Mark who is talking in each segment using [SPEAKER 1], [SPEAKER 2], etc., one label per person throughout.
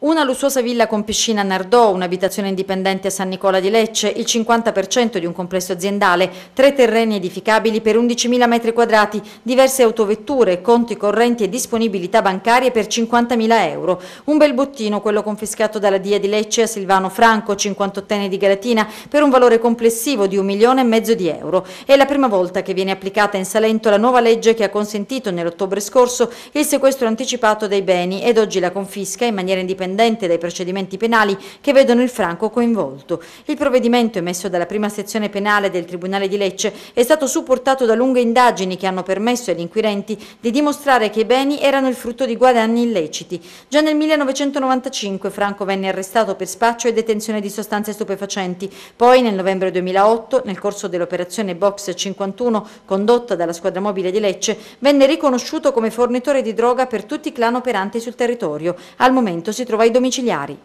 [SPEAKER 1] Una lussuosa villa con piscina a Nardò, un'abitazione indipendente a San Nicola di Lecce, il 50% di un complesso aziendale, tre terreni edificabili per 11.000 metri quadrati, diverse autovetture, conti correnti e disponibilità bancarie per 50.000 euro. Un bel bottino, quello confiscato dalla DIA di Lecce a Silvano Franco, 58enne di Galatina, per un valore complessivo di un milione e mezzo di euro. È la prima volta che viene applicata in Salento la nuova legge che ha consentito nell'ottobre scorso il sequestro anticipato dei beni ed oggi la confisca in maniera indipendente indipendente dai procedimenti penali che vedono il Franco coinvolto. Il provvedimento emesso dalla prima sezione penale del Tribunale di Lecce è stato supportato da lunghe indagini che hanno permesso agli inquirenti di dimostrare che i beni erano il frutto di guadagni illeciti. Già nel 1995 Franco venne arrestato per spaccio e detenzione di sostanze stupefacenti. Poi nel novembre 2008, nel corso dell'operazione Box 51 condotta dalla squadra mobile di Lecce, venne riconosciuto come fornitore di droga per tutti i clan operanti sul territorio. Al momento si trova ritrova ai domiciliari.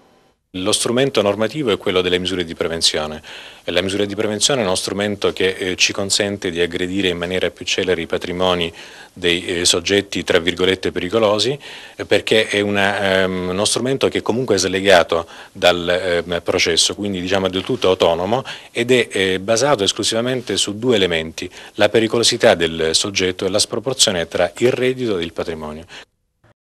[SPEAKER 2] Lo strumento normativo è quello delle misure di prevenzione. La misura di prevenzione è uno strumento che eh, ci consente di aggredire in maniera più celere i patrimoni dei eh, soggetti tra virgolette pericolosi eh, perché è una, ehm, uno strumento che comunque è slegato dal ehm, processo, quindi diciamo del tutto autonomo ed è basato esclusivamente su due elementi, la pericolosità del soggetto e la sproporzione tra il reddito e il patrimonio.